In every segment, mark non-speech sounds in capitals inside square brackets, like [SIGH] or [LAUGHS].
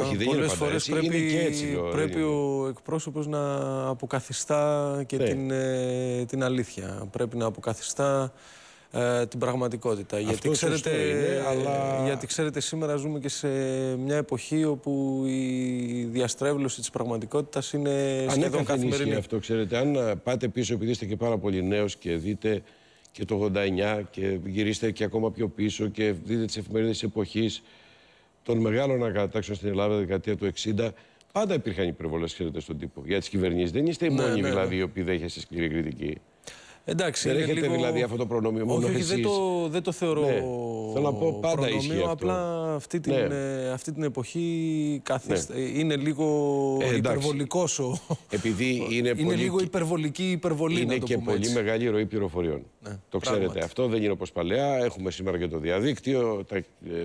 Όχι, δεν Πολλές φορές πρέπει, πρέπει ο εκπρόσωπος να αποκαθιστά και ναι. την, ε, την αλήθεια. Πρέπει να αποκαθιστά ε, την πραγματικότητα. γιατί ξέρετε, γιατί ξέρετε σήμερα ζούμε και σε μια εποχή όπου η διαστρέβλωση της πραγματικότητας είναι Αν σχεδόν καθημερινή. αυτό, ξέρετε. Αν ε, πάτε πίσω, επειδή είστε και πάρα πολύ νέος και δείτε και το 89 και γυρίστε και ακόμα πιο πίσω και δείτε τις εφημερίδες της εποχής των μεγάλων ανακατάξεων στην Ελλάδα δεκαετία του 60, πάντα υπήρχαν υπερβολές, ξέρετε, στον τύπο. Για τις κυβερνήσεις δεν είστε οι ναι, μόνοι, ναι. δηλαδή, οι οποίοι δέχεστε σκληρή κριτική. Εντάξει, δεν έχετε λίγο... δηλαδή αυτό το προνόμιο μόνο Όχι, όχι δεν το, δεν το θεωρώ ναι. Θέλω να πω πάντα προνομίο, αυτό. Απλά αυτή την, ναι. ε, αυτή την εποχή ναι. είναι λίγο ε, Επειδή είναι, πολύ... είναι λίγο υπερβολική υπερβολή Είναι και πολύ έτσι. μεγάλη ροή πληροφοριών. Ναι, το ξέρετε αυτό, δεν είναι όπως παλαιά. Έχουμε σήμερα και το διαδίκτυο, τα ε,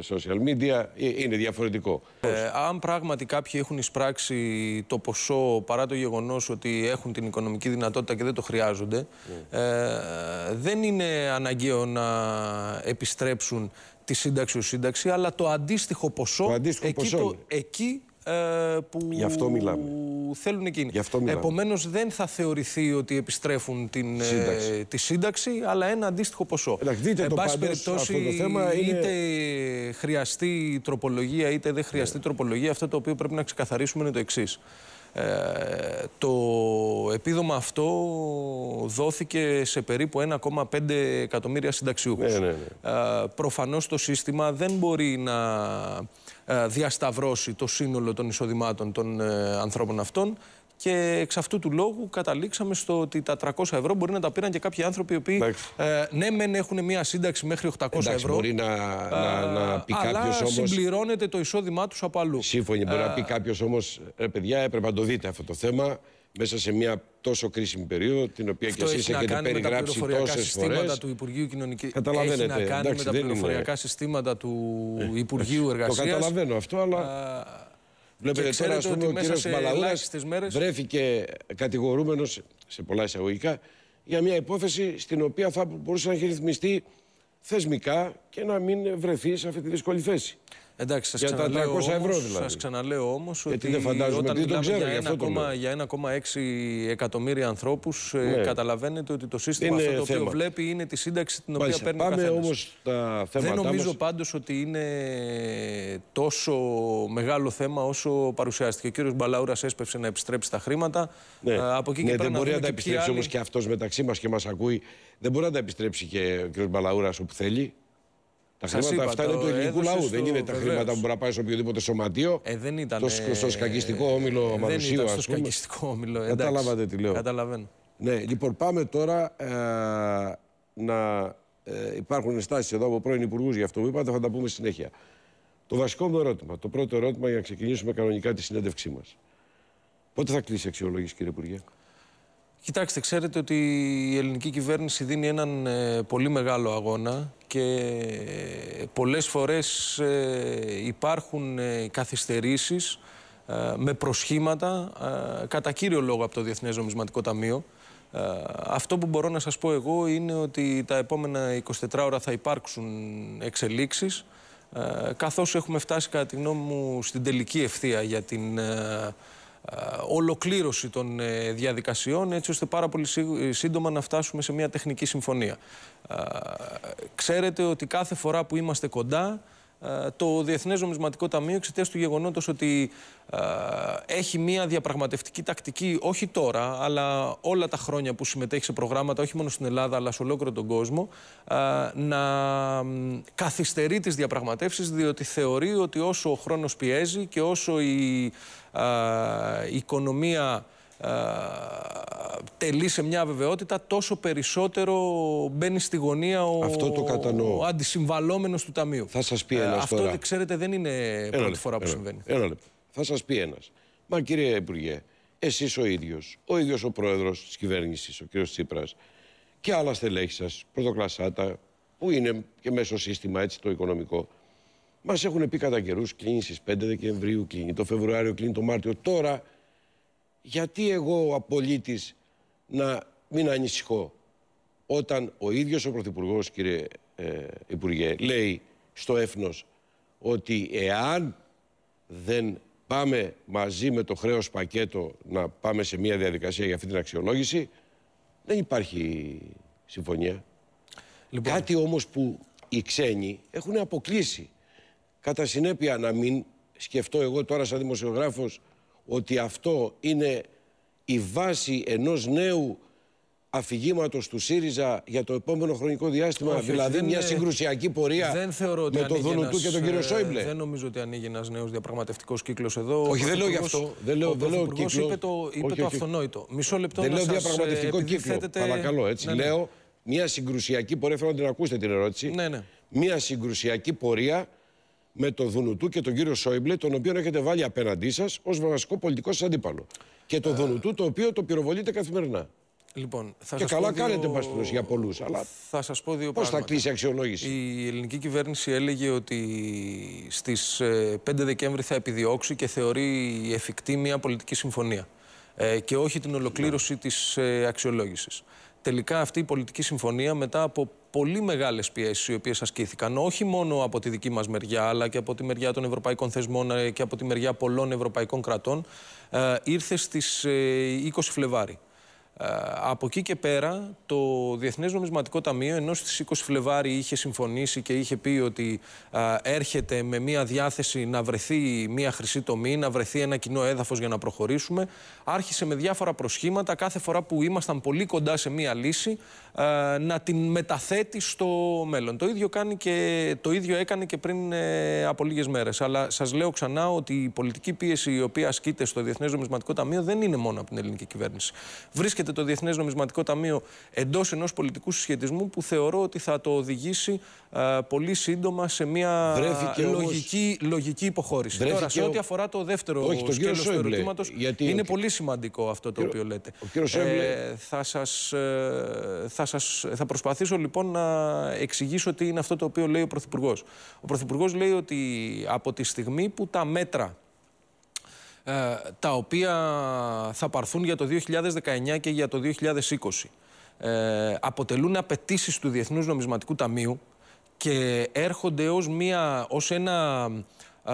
social media, ε, είναι διαφορετικό. αν πράγματι κάποιοι έχουν εισπράξει το ποσό παρά το γεγονός ότι έχουν την οικονομική δυνατότητα και δεν το χρειάζονται δεν είναι αναγκαίο να επιστρέψουν τη σύνταξη ως σύνταξη, αλλά το αντίστοιχο ποσό, εκεί, το, εκεί ε, που θέλουν εκείνοι. Επομένως, δεν θα θεωρηθεί ότι επιστρέφουν την, ε, τη σύνταξη, αλλά ένα αντίστοιχο ποσό. Εντάξει, Εν το πάση περιπτώσει, αυτό το θέμα είναι... είτε χρειαστεί τροπολογία, είτε δεν χρειαστεί ε. τροπολογία, αυτό το οποίο πρέπει να ξεκαθαρίσουμε είναι το εξής. Ε, το επίδομα αυτό δόθηκε σε περίπου 1,5 εκατομμύρια συνταξιούχους. Ναι, ναι, ναι. Ε, προφανώς το σύστημα δεν μπορεί να ε, διασταυρώσει το σύνολο των εισοδημάτων των ε, ανθρώπων αυτών και εξ αυτού του λόγου καταλήξαμε στο ότι τα 300 ευρώ μπορεί να τα πήραν και κάποιοι άνθρωποι οι οποίοι ναι, μεν έχουν μια σύνταξη μέχρι 800 Εντάξει, ευρώ. Μπορεί να, να, να πει κάποιος όμως, Συμπληρώνεται το εισόδημά τους από αλλού. Σύμφωνοι. μπορεί να πει κάποιος όμως, ρε παιδιά, έπρεπε να το δείτε αυτό το θέμα μέσα σε μια τόσο κρίσιμη περίοδο, την οποία Αυτό και εσείς έχετε περιγράψει τόσε φορέ. Έχει να κάνει με τα συστήματα του Υπουργείου Κοινωνική Έχει να κάνει εντάξει, με τα πληροφοριακά συστήματα του ε, Υπουργείου Εργασία. Το καταλαβαίνω αυτό, αλλά. Βλέπετε τώρα, ας πούμε, ο κύριος Μπαλαούρα βρέθηκε κατηγορούμενος σε πολλά εισαγωγικά για μια υπόθεση στην οποία θα μπορούσε να έχει ρυθμιστεί θεσμικά και να μην βρεθεί σε αυτή τη δύσκολη θέση. Εντάξει, σας για τα 300 όμως, ευρώ δηλαδή. Σας ξαναλέω όμως ότι δεν όταν μιλάμε ξέρω, για 1,6 εκατομμύρια ανθρώπους ε, ναι. καταλαβαίνετε ότι το σύστημα αυτό το θέμα. οποίο βλέπει είναι τη σύνταξη την Μάλιστα. οποία παίρνει Πάμε ο δεν νομίζω μας... πάντως ότι είναι τόσο μεγάλο θέμα όσο παρουσιάστηκε. Ο κύριος Μπαλάουρας έσπευσε να επιστρέψει τα χρήματα. Ναι. ναι και δεν μπορεί να τα επιστρέψει όμως όμως και αυτός μεταξύ μας και μας ακούει. Δεν μπορεί να τα επιστρέψει και ο κύριος Μπαλαούρας όπου θέλει. Τα Σας χρήματα αυτά είναι του ελληνικού λαού. Δεν είναι τα χρήματα που μπορεί να πάει σε οποιοδήποτε σωματείο. Ε, δεν ήταν. Το, στο σκακιστικό όμιλο ε, Μαρουσίου, Δεν ήταν σκακιστικό όμιλο. Εντάξει, Καταλάβατε τι λέω. Καταλαβαίνω. Ναι, λοιπόν, πάμε τώρα ε, να ε, υπάρχουν ενστάσεις εδώ από πρώην υπουργούς για αυτό που είπατε, θα τα πούμε συνέχεια. Το βασικό μου ερώτημα, το πρώτο ερώτημα για να ξεκινήσουμε κανονικά τη συνέντευξή μας. Πότε θα κλείσει η αξιολόγηση, κύριε Υπουργέ. Κοιτάξτε, ξέρετε ότι η ελληνική κυβέρνηση δίνει έναν ε, πολύ μεγάλο αγώνα και ε, πολλές φορές ε, υπάρχουν καθυστερήσεις με προσχήματα, κατά κύριο λόγο από το Διεθνές Νομισματικό Ταμείο. Αυτό που μπορώ να σας πω εγώ είναι ότι τα επόμενα 24 ώρα θα υπάρξουν εξελίξεις, καθώς έχουμε φτάσει κατά τη γνώμη μου στην τελική ευθεία για την ε, ολοκλήρωση των ε, διαδικασιών έτσι ώστε πάρα πολύ ε, σύντομα να φτάσουμε σε μια τεχνική συμφωνία. Ξέρετε ότι κάθε φορά που είμαστε κοντά ε, το Διεθνές Νομισματικό Ταμείο εξαιτίας του γεγονότος ότι ε, έχει μια διαπραγματευτική τακτική, όχι τώρα, αλλά όλα τα χρόνια που συμμετέχει σε προγράμματα, όχι μόνο στην Ελλάδα, αλλά σε ολόκληρο τον κόσμο, ε, να καθυστερεί τις διαπραγματεύσεις, διότι θεωρεί ότι όσο ο χρόνος πιέζει και όσο η, η οικονομία τελεί σε μια αβεβαιότητα, τόσο περισσότερο μπαίνει στη γωνία ο, Αυτό ο αντισυμβαλόμενος του Ταμείου. Θα σας πει ένας ε, Αυτό, τώρα. ξέρετε, δεν είναι ένα πρώτη φορά που ένα, συμβαίνει. Ένα λεπτό. Θα σας πει ένας. Μα κύριε Υπουργέ, εσείς ο ίδιος, ο ίδιος ο πρόεδρος της κυβέρνησης, ο κύριος Τσίπρας, και άλλα στελέχη σας, πρωτοκλασάτα, που είναι και μέσω σύστημα έτσι το οικονομικό, Μας έχουν πει κατά καιρούς κλείνει στις 5 Δεκεμβρίου, κλείνει το Φεβρουάριο, κλείνει το Μάρτιο. Τώρα, γιατί εγώ, ο απολύτης, να μην ανησυχώ όταν ο ίδιος ο Πρωθυπουργός, κύριε ε, Υπουργέ, λέει στο έφνος ότι εάν δεν πάμε μαζί με το χρέος πακέτο να πάμε σε μια διαδικασία για αυτή την αξιολόγηση, δεν υπάρχει συμφωνία. Λοιπόν. Κάτι όμως που οι ξένοι έχουν αποκλείσει. Κατά συνέπεια να μην σκεφτώ εγώ τώρα σαν δημοσιογράφος ότι αυτό είναι η βάση ενός νέου αφηγήματος του ΣΥΡΙΖΑ για το επόμενο χρονικό διάστημα, δηλαδή μια συγκρουσιακή πορεία δεν θεωρώ ότι με τον Δονουτού και τον κύριο ε, Σόιμπλε. Δεν νομίζω ότι ανοίγει ένας νέος διαπραγματευτικός κύκλος εδώ. Όχι, δεν λέω γι' αυτό. Δεν λέω, δεν λέω κύκλο. Είπε το, είπε όχι, το αυτονόητο. Μισό λεπτό δεν λέω διαπραγματευτικό κύκλο. Παρακαλώ, έτσι. Ναι, ναι. Λέω μια συγκρουσιακή πορεία. Θέλω να την ακούσετε την ερώτηση. Ναι, μια συγκρουσιακή πορεία με τον Δουνουτού και τον κύριο Σόιμπλε, τον οποίο έχετε βάλει απέναντί σας ως βασικό πολιτικό σας αντίπαλο. Και τον ε... Δουνουτού, το οποίο το πυροβολείτε καθημερινά. Λοιπόν, θα και καλά δύο... κάνετε, εν πάση για πολλούς. Αλλά θα σας πω δύο Πώς θα κλείσει η αξιολόγηση. Η ελληνική κυβέρνηση έλεγε ότι στις 5 ε, Δεκέμβρη θα επιδιώξει και θεωρεί εφικτή μια πολιτική συμφωνία. Ε, και όχι την ολοκλήρωση ναι. της ε, αξιολόγησης. Τελικά αυτή η πολιτική συμφωνία μετά από πολύ μεγάλες πιέσεις οι οποίες ασκήθηκαν όχι μόνο από τη δική μας μεριά, αλλά και από τη μεριά των ευρωπαϊκών θεσμών ε, και από τη μεριά πολλών ευρωπαϊκών κρατών, ε, ήρθε στις 20 ε, Φλεβάρι. Ε, από εκεί και πέρα, το Διεθνές Νομισματικό Ταμείο, ενώ στις 20 Φλεβάρι είχε συμφωνήσει και είχε πει ότι α, ε, έρχεται με μια διάθεση να βρεθεί μια χρυσή τομή, να βρεθεί ένα κοινό έδαφος για να προχωρήσουμε, άρχισε με διάφορα προσχήματα κάθε φορά που ήμασταν πολύ κοντά σε μια λύση ε, να την μεταθέτει στο μέλλον. Το ίδιο, κάνει και, το ίδιο έκανε και πριν από λίγες μέρες. Αλλά σας λέω ξανά ότι η πολιτική πίεση η οποία ασκείται στο Διεθνές Νομισματικό Ταμείο δεν είναι μόνο από την ελληνική κυβέρνηση. Βρίσκεται το Διεθνές Νομισματικό Ταμείο εντός ενός πολιτικού συσχετισμού που θεωρώ ότι θα το οδηγήσει ε, πολύ σύντομα σε μια λογική, λογική υποχώρηση. Βρέθηκε Τώρα, σε ό,τι αφορά το δεύτερο Όχι, σκέλος του ερωτήματος, γιατί είναι πολύ σημαντικό αυτό το οποίο λέτε. Ε, θα, σας, ε, θα, σας, θα προσπαθήσω λοιπόν να εξηγήσω τι είναι αυτό το οποίο λέει ο Πρωθυπουργός. Ο Πρωθυπουργός λέει ότι από τη στιγμή που τα μέτρα ε, τα οποία θα πάρθουν για το 2019 και για το 2020. Ε, αποτελούν απαιτήσεις του Διεθνούς Νομισματικού Ταμείου και έρχονται ως, μια, ως ένα ε,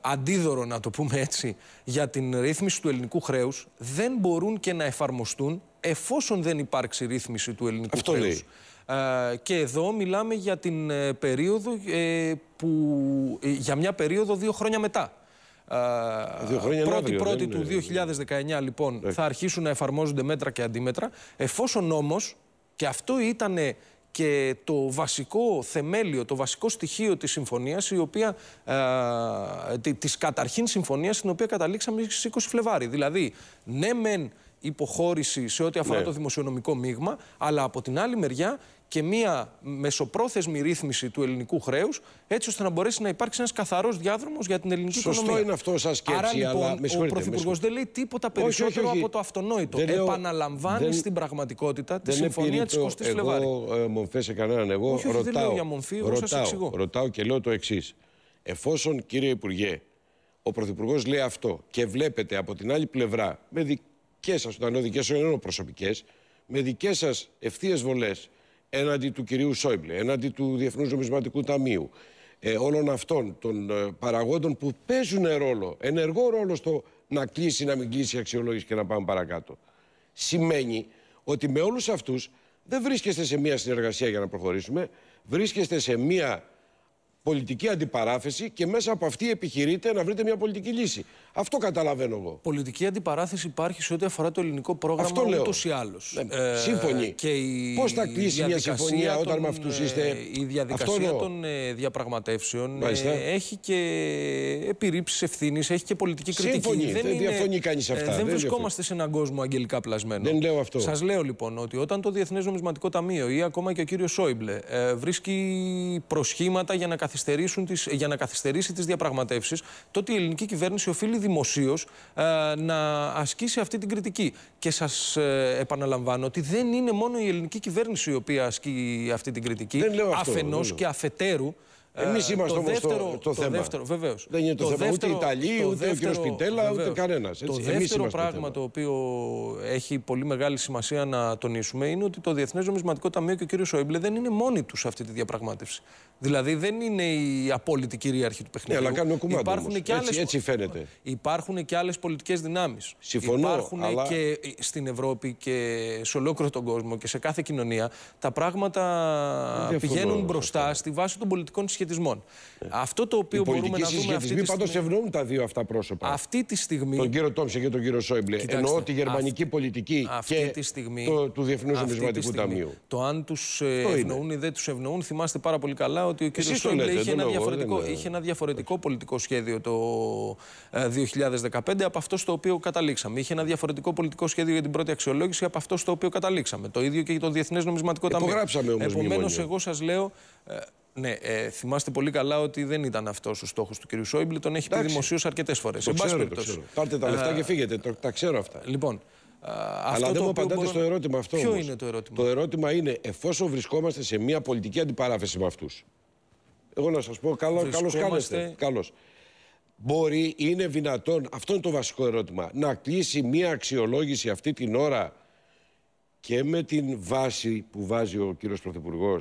αντίδωρο, να το πούμε έτσι, για την ρύθμιση του ελληνικού χρέους, δεν μπορούν και να εφαρμοστούν εφόσον δεν υπάρξει ρύθμιση του ελληνικού Αυτό χρέους. Λέει. Ε, και εδώ μιλάμε για την ε, περίοδο ε, που για μια περίοδο δύο χρόνια μετά πρώτη πρώτη του 2019 λοιπόν ε. θα αρχίσουν να εφαρμόζονται μέτρα και αντίμετρα εφόσον όμως και αυτό ήταν και το βασικό θεμέλιο, το βασικό στοιχείο της συμφωνίας, η οποία, της καταρχήν συμφωνίας, στην οποία καταλήξαμε στις 20 Φλεβάρι. Δηλαδή, ναι μεν υποχώρηση σε ό,τι αφορά ναι. το δημοσιονομικό μείγμα, αλλά από την άλλη μεριά και μία μεσοπρόθεσμη ρύθμιση του ελληνικού χρέους, έτσι ώστε να μπορέσει να υπάρξει ένας καθαρός διάδρομος για την ελληνική Σωστό οικονομία. Σωστό είναι αυτό σας σκέψη, Άρα, αλλά λοιπόν, Ο Πρωθυπουργό δεν λέει τίποτα περισσότερο όχι, όχι, όχι. από το αυτονόητο. Δεν Επαναλαμβάνει δεν... στην πραγματικότητα τη συμφωνία της 20η Φλεβάρη. Εγώ, ε, μομφέ σε κανέναν, εγώ όχι, ρωτάω, δεν λέω για μομφή, εγώ ρωτάω, ρωτάω και λέω το εξής. Εφόσον, κύριε Υπουργέ, ο Πρωθυπουργός λέει αυτό και βλέπετε από την άλλη πλευρά, με δικ δικές σας, όταν λέω δικές σας, εννοώ προσωπικές, με δικές σας ευθείες βολές έναντι του κυρίου Σόιμπλε, έναντι του Διεθνούς Νομισματικού Ταμείου, ε, όλων αυτών των ε, παραγόντων που παίζουν ρόλο, ενεργό ρόλο στο να κλείσει, να μην κλείσει η αξιολόγηση και να πάμε παρακάτω. Σημαίνει ότι με όλους αυτούς δεν βρίσκεστε σε μία συνεργασία για να προχωρήσουμε, βρίσκεστε σε μία πολιτική αντιπαράθεση και μέσα από αυτή επιχειρείτε να βρείτε μια πολιτική λύση. Αυτό καταλαβαίνω εγώ. Πολιτική αντιπαράθεση υπάρχει σε ό,τι αφορά το ελληνικό πρόγραμμα Αυτό λέω. ούτως ή άλλως. Ναι, ε, σύμφωνοι. Πώς θα κλείσει μια συμφωνία όταν με αυτούς είστε... Ε, η διαδικασία των ε, διαπραγματεύσεων ε, έχει και επιρρήψεις ευθύνης, έχει και πολιτική κριτική. Σύμφωνοι. Δεν, δεν διαφωνεί κανείς αυτά. δεν, δεν βρισκόμαστε σε έναν κόσμο αγγελικά πλασμένο. Δεν λέω αυτό. Σας λέω λοιπόν ότι όταν το Διεθνές Νομισματικό Ταμείο ή ακόμα και ο κύριος Σόιμπλε βρίσκει προσχήματα για να καθ καθυστερήσουν τις, για να καθυστερήσει τις διαπραγματεύσεις, τότε η ελληνική κυβέρνηση οφείλει δημοσίως ε, να ασκήσει αυτή την κριτική. Και σας ε, επαναλαμβάνω ότι δεν είναι μόνο η ελληνική κυβέρνηση η οποία ασκεί αυτή την κριτική. αφενός και αφετέρου. Εμείς ε, είμαστε όμως το, το, θέμα. Δεύτερο, βεβαίως. Δεν είναι το, το θέμα δεύτερο, ούτε Ιταλοί, ούτε ο κ. Πιτέλα, ούτε κανένα. Το δεύτερο πράγμα το, οποίο έχει πολύ μεγάλη σημασία να τονίσουμε είναι ότι το Διεθνές Νομισματικό Ταμείο και ο κ. Σόιμπλε δεν είναι μόνοι τους σε αυτή τη διαπραγμάτευση. Δηλαδή δεν είναι η απόλυτη κυρίαρχη του παιχνιδιού. Ναι, υπάρχουν και άλλες... έτσι, έτσι Υπάρχουν και άλλες πολιτικές δυνάμεις. Συμφωνώ. Υπάρχουν αλλά... και στην Ευρώπη και σε ολόκληρο τον κόσμο και σε κάθε κοινωνία τα πράγματα πηγαίνουν μπροστά στη βάση των πολιτικών σχέσεων συσχετισμών. Ε. Αυτό το οποίο μπορούμε να δούμε. Αυτή τη πάντως στιγμή... ευνοούν τα δύο αυτά πρόσωπα. Αυτή τη στιγμή. Τον κύριο Τόμψε και τον κύριο Σόιμπλε. Κοιτάξτε, Εννοώ τη γερμανική αυ... πολιτική αυτή και τη στιγμή, το, του Διεθνούς Νομισματικού Ταμείου. Το αν τους ε, ευνοούν ή δεν τους ευνοούν, θυμάστε πάρα πολύ καλά ότι ο κύριος Σόιμπλε ε, είχε ένα διαφορετικό είχε ένα διαφορετικό πολιτικό σχέδιο το 2015 ε, από αυτός στο οποίο καταλήξαμε. Είχε ένα διαφορετικό πολιτικό σχέδιο για την πρώτη αξιολόγηση από αυτός στο οποίο καταλήξαμε. Το ίδιο και για το Διεθνές Νομισματικό Ταμείο. Επομένω, εγώ σας λέω. Ναι, ε, θυμάστε πολύ καλά ότι δεν ήταν αυτός ο στόχος του κ. Σόιμπλε. Τον έχει Εντάξει. πει δημοσίως αρκετές φορές. Πάρτε τα ε, λεφτά και φύγετε. Το, τα ξέρω αυτά. Λοιπόν, αυτό Αλλά δεν μου απαντάτε στο ερώτημα αυτό. Ποιο είναι το ερώτημα. Το ερώτημα είναι, εφόσον βρισκόμαστε σε μια πολιτική αντιπαράθεση με αυτούς. Εγώ να σας πω, καλώ βρισκόμαστε... Καλώς. Μπορεί, είναι δυνατόν, αυτό είναι το βασικό ερώτημα, να κλείσει μια αξιολόγηση αυτή την ώρα και με την βάση που βάζει ο κύριος Πρωθυπουργός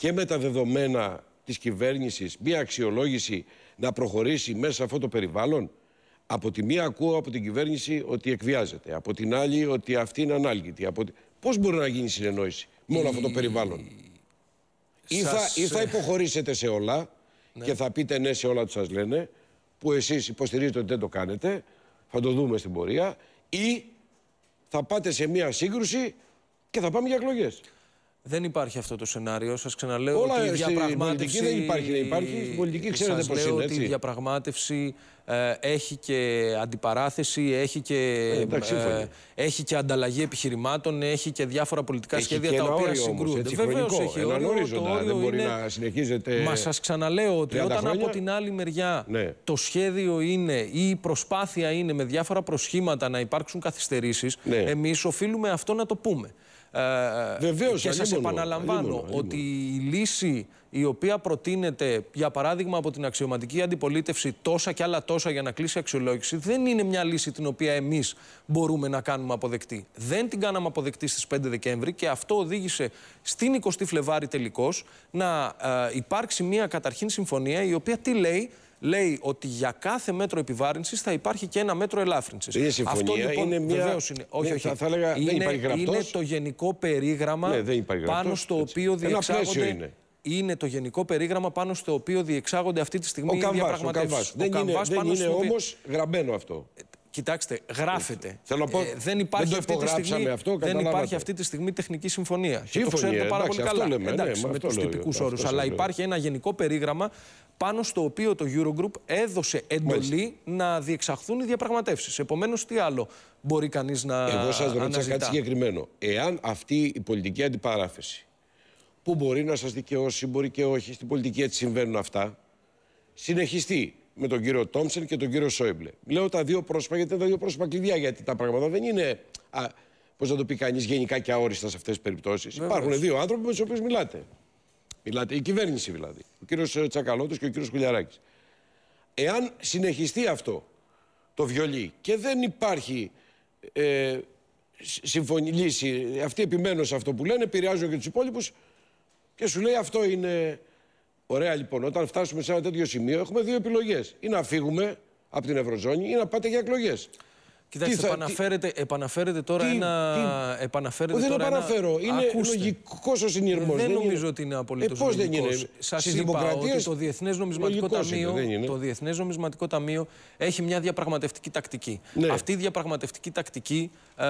και με τα δεδομένα της κυβέρνησης μια αξιολόγηση να προχωρήσει μέσα σε αυτό το περιβάλλον. Από τη μία ακούω από την κυβέρνηση ότι εκβιάζεται, από την άλλη ότι αυτή είναι ανάλγητη. Από... Πώς μπορεί να γίνει συνεννόηση με όλο αυτό το περιβάλλον. Ή θα, ή θα ε, υποχωρήσετε σε όλα ναι. και θα πείτε ναι σε όλα που σας λένε, που εσείς υποστηρίζετε ότι δεν το κάνετε, θα το δούμε στην πορεία, ή θα πάτε σε μία σύγκρουση και θα πάμε για εκλογές. Δεν υπάρχει αυτό το σενάριο. Σας ξαναλέω ότι η διαπραγμάτευση. Στην πολιτική δεν υπάρχει, δεν υπάρχει. Στην πολιτική ξέρετε πώς είναι. Λέω ότι η διαπραγμάτευση ε, έχει και αντιπαράθεση, έχει και, ε, ε, έχει και ανταλλαγή επιχειρημάτων, έχει και διάφορα πολιτικά σχέδια τα οποία συγκρούνται. Βεβαίω έχει όριο. δεν μπορεί είναι... να συνεχίζεται. Μα σας ξαναλέω ότι όταν από την άλλη μεριά ναι. το σχέδιο είναι ή η προσπάθεια είναι με διάφορα προσχήματα να υπάρξουν καθυστερήσεις, ναι. εμείς οφείλουμε αυτό να το πούμε. Ε, Βεβαίως, και σας επαναλαμβάνω ότι η λύση η οποία προτείνεται, για παράδειγμα, από την αξιωματική αντιπολίτευση τόσα και άλλα τόσα για να κλείσει αξιολόγηση, δεν είναι μια λύση την οποία εμείς μπορούμε να κάνουμε αποδεκτή. Δεν την κάναμε αποδεκτή στις 5 Δεκέμβρη και αυτό οδήγησε στην 20 Φλεβάρη τελικως να ε, υπάρξει μια καταρχήν συμφωνία η οποία τι λέει, λέει ότι για κάθε μέτρο επιβάρυνσης θα υπάρχει και ένα μέτρο ελάφρυνσης. Αυτό λοιπόν είναι μια. Βεβαίως είναι. Όχι, όχι. Θα, θα έλεγα, είναι, δεν υπάρχει γραπτός. είναι το γενικό περίγραμμα ναι, υπάρχει γραπτός, πάνω στο έτσι. οποίο διεξάγονται. είναι. Είναι το γενικό περίγραμμα πάνω στο οποίο διεξάγονται αυτή τη στιγμή ο οι καμβάς, διαπραγματεύσει. Ο καμβάς, ο καμβάς δεν είναι, δεν είναι όμως γραμμένο αυτό. Κοιτάξτε, γράφεται. Ε, δεν υπάρχει, αυτή, τη στιγμή, αυτό, δεν υπάρχει αυτή τη στιγμή τεχνική συμφωνία. και το ξέρετε πάρα πολύ καλά. Λέμε, ναι, εντάξει, ναι, με του τυπικού όρου. Αλλά υπάρχει ένα γενικό περίγραμμα πάνω στο οποίο το Eurogroup έδωσε εντολή να διεξαχθούν οι διαπραγματεύσεις. Επομένως, τι άλλο μπορεί κανείς να. Εγώ σας ρώτησα κάτι συγκεκριμένο. Εάν αυτή η πολιτική αντιπαράθεση που μπορεί να σας δικαιώσει, μπορεί και όχι, στην πολιτική έτσι συμβαίνουν αυτά, συνεχιστεί με τον κύριο Τόμψεν και τον κύριο Σόιμπλε. Λέω τα δύο πρόσωπα γιατί είναι τα δύο πρόσωπα κλειδιά, γιατί τα πράγματα δεν είναι. Πώς να το πει κανείς, γενικά και αόριστα σε αυτές τις περιπτώσεις. Υπάρχουν δύο άνθρωποι με τους οποίους μιλάτε. μιλάτε. Η κυβέρνηση δηλαδή. Ο κύριος ε, Τσακαλώτο και ο κύριος Κουλιαράκης. Εάν συνεχιστεί αυτό το βιολί και δεν υπάρχει ε, συμφωνή, λύση, αυτοί επιμένουν σε αυτό που λένε, επηρεάζουν και τους υπόλοιπους και σου λέει αυτό είναι Ωραία λοιπόν, όταν φτάσουμε σε ένα τέτοιο σημείο, έχουμε δύο επιλογές. Ή να φύγουμε από την Ευρωζώνη ή να πάτε για εκλογές. Κοιτάξτε, θα, επαναφέρετε, επαναφέρετε τώρα τι, ένα. Τι, δεν τώρα επαναφέρω. Είναι λογικός ο ε, συνειρμός. Δεν, δεν, νομίζω είναι. ότι είναι απολύτω ε, δεν είναι. Σας είπα ότι το Διεθνές Νομισματικό, Ταμείο, Διεθνές Νομισματικό Ταμείο έχει μια διαπραγματευτική τακτική. Ναι. Αυτή η διαπραγματευτική τακτική ε,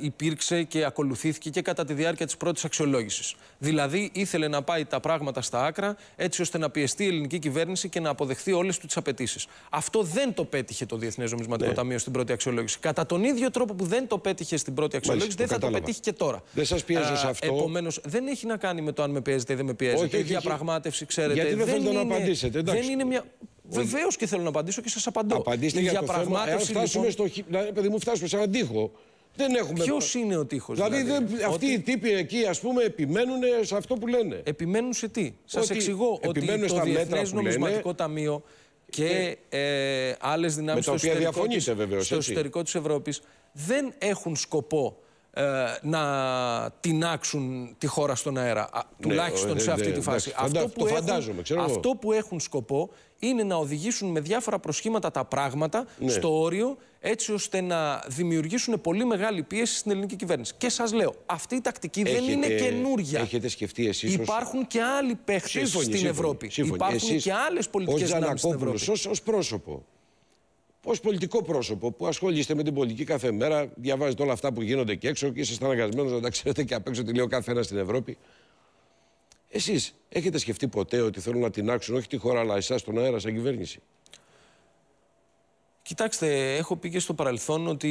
υπήρξε και ακολουθήθηκε και κατά τη διάρκεια της πρώτης αξιολόγησης. Δηλαδή ήθελε να πάει τα πράγματα στα άκρα έτσι ώστε να πιεστεί η ελληνική κυβέρνηση και να αποδεχθεί όλες τους τι απαιτήσεις. Αυτό δεν το πέτυχε το Διεθνές Νομισματικό ναι. Ταμείο στην πρώτη αξιολόγηση. Κατά τον ίδιο τρόπο που δεν το πέτυχε στην πρώτη αξιολόγηση, δεν θα κατάλαβα. το πετύχει και τώρα. Δεν σας πιέζω σε αυτό. Επομένως, δεν έχει να κάνει με το αν με πιέζετε ή δεν με πιέζετε. Όχι, η διαπραγμάτευση, ξέρετε. Γιατί δεν θέλετε να απαντήσετε. Εντάξει. Δεν είναι μια. Βεβαίως και θέλω να απαντήσω και σας απαντώ. Απαντήστε για διαπραγμάτευση. Το θέμα. Ε, λοιπόν- στο. Δηλαδή, μου, φτάσουμε σε έναν τοίχο. Δεν έχουμε. Ποιος είναι ο τείχο, Δηλαδή, δηλαδή δεν... ότι... αυτοί οι τύποι εκεί, ας πούμε, επιμένουν σε αυτό που λένε. Επιμένουν σε τι. Σας εξηγώ ότι το Διεθνέ Νομισματικό Ταμείο και ναι. ε, άλλες δυνάμεις στο, εσωτερικό βεβαίως, εσωτερικό της Ευρώπης δεν έχουν σκοπό ε, να τεινάξουν τη χώρα στον αέρα. τουλάχιστον σε αυτή τη φάση. Αυτό, αυτό που έχουν σκοπό είναι να οδηγήσουν με διάφορα προσχήματα τα πράγματα ναι. στο όριο, έτσι ώστε να δημιουργήσουν πολύ μεγάλη πίεση στην ελληνική κυβέρνηση. Και σας λέω, αυτή η τακτική δεν είναι καινούρια. Έχετε σκεφτεί εσείς. Υπάρχουν και άλλοι παίχτες στην Ευρώπη. Σύμφωνη. Υπάρχουν και άλλες πολιτικές δυνάμεις στην Ευρώπη. Ως πρόσωπο. Ως πολιτικό πρόσωπο που ασχολείστε με την πολιτική κάθε μέρα, διαβάζετε όλα αυτά που γίνονται και έξω και είστε αναγκασμένο να τα ξέρετε και απ' έξω τι λέει ο καθένα στην Ευρώπη. Εσείς έχετε σκεφτεί ποτέ ότι θέλουν να τεινάξουν όχι τη χώρα, αλλά εσάς τον αέρα σαν κυβέρνηση. Κοιτάξτε, έχω πει και στο παρελθόν ότι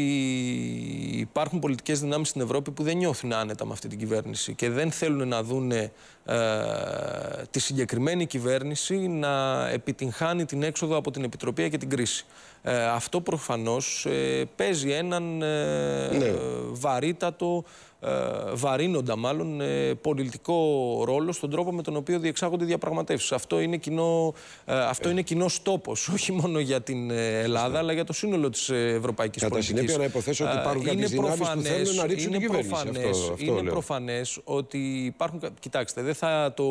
υπάρχουν πολιτικές δυνάμεις στην Ευρώπη που δεν νιώθουν άνετα με αυτή την κυβέρνηση και δεν θέλουν να δούνε ε, τη συγκεκριμένη κυβέρνηση να επιτυγχάνει την έξοδο από την επιτροπή και την κρίση. Ε, αυτό προφανώς ε, παίζει έναν ε, ναι. βαρύτατο, βαρύνοντα μάλλον, πολιτικό ρόλο στον τρόπο με τον οποίο διεξάγονται οι διαπραγματεύσεις. Αυτό είναι, κοινό, αυτό είναι κοινός τόπος, [LAUGHS] όχι μόνο για την Ελλάδα, αλλά για το σύνολο της ευρωπαϊκής Κατά πολιτικής. Κατά συνέπεια να υποθέσω ότι υπάρχουν κάποιες δυνάμεις που θέλουν να ρίξουν είναι την κυβέρνηση. Προφανές, είναι προφανές ότι υπάρχουν... Κοιτάξτε, θα το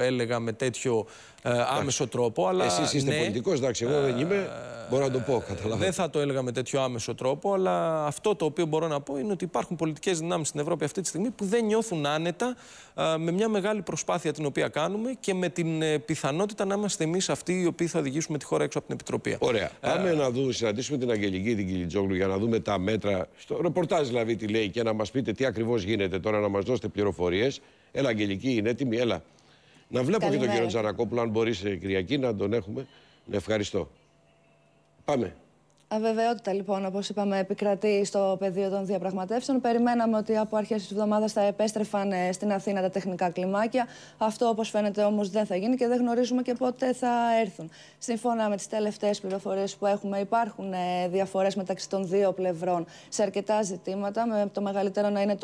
έλεγα με τέτοιο ε, άμεσο τρόπο. Αλλά Εσείς είστε ναι, πολιτικός, εντάξει, εγώ δεν ε, είμαι. Μπορώ να το πω, καταλαβαίνω. Δεν θα το έλεγα με τέτοιο άμεσο τρόπο, αλλά αυτό το οποίο μπορώ να πω είναι ότι υπάρχουν πολιτικές δυνάμεις στην Ευρώπη αυτή τη στιγμή που δεν νιώθουν άνετα ε, με μια μεγάλη προσπάθεια την οποία κάνουμε και με την πιθανότητα να είμαστε εμείς αυτοί οι οποίοι θα οδηγήσουμε τη χώρα έξω από την Επιτροπή. Ωραία. Πάμε να δούμε, συναντήσουμε την Αγγελική την Κιλιτζόγλου για να δούμε τα μέτρα. Στο ρεπορτάζ δηλαδή τι λέει και να μας πείτε τι ακριβώς γίνεται τώρα, να μας δώσετε πληροφορίες. Έλα, Αγγελική, είναι έτοιμη, έλα. Να βλέπω και τον κύριο Τζανακόπουλο, αν μπορείς σε Κυριακή να τον έχουμε. Ναι, ευχαριστώ. Πάμε. Αβεβαιότητα λοιπόν, όπως είπαμε, επικρατεί στο πεδίο των διαπραγματεύσεων. Περιμέναμε ότι από αρχές της εβδομάδας θα επέστρεφαν ε, στην Αθήνα τα τεχνικά κλιμάκια. Αυτό, όπως φαίνεται, όμως δεν θα γίνει και δεν γνωρίζουμε και πότε θα έρθουν. Σύμφωνα με τις τελευταίες πληροφορίες που έχουμε, υπάρχουν ε, διαφορές μεταξύ των δύο πλευρών σε αρκετά ζητήματα, με το μεγαλύτερο να είναι το